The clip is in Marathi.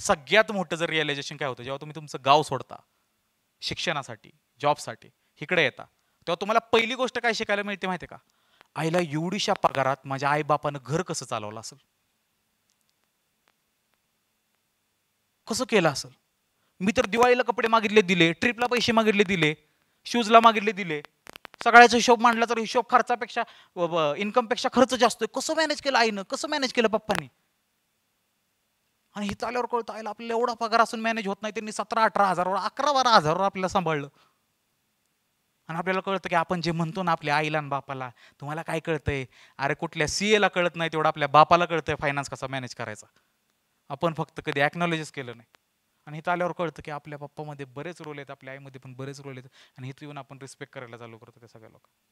सगळ्यात मोठं जर रिअलायझेशन काय होतं जेव्हा तुम्ही तुमचं गाव सोडता शिक्षणासाठी जॉबसाठी इकडे येता तेव्हा तुम्हाला पहिली गोष्ट काय शिकायला मिळते माहिती का आईला एवढीशा पगारात माझ्या आईबापानं घर कसं चालवलं असेल कसं केलं असेल मी तर दिवाळीला कपडे मागितले दिले ट्रिपला पैसे मागितले दिले शूजला मागितले दिले सगळ्याचा हिशोब मांडला तर हिशोब खर्चापेक्षा इन्कमपेक्षा खर्च जास्त कसं मॅनेज केलं आईनं कसं मॅनेज केलं पप्पानी आणि हे आल्यावर कळतं आयला आपल्याला एवढा पगार असून मॅनेज होत नाही त्यांनी सतरा अठरा हजारवर अकरा बारा हजारवर आपल्याला सांभाळलं आणि आपल्याला कळतं की आपण जे म्हणतो ना आपल्या आईला आणि बापाला तुम्हाला काय कळतंय अरे कुठल्या सी एला कळत नाही तेवढं आपल्या बापाला कळतंय फायनान्स कसा मॅनेज करायचा आपण फक्त कधी ॲक्नॉलेजच केलं नाही आणि इथं आल्यावर कळतं की आपल्या पप्पामध्ये बरेच रोल आहेत आपल्या आईमध्ये पण बरेच रोल आहेत आणि इथं येऊन आपण रिस्पेक्ट करायला चालू करतो त्या सगळ्या लोक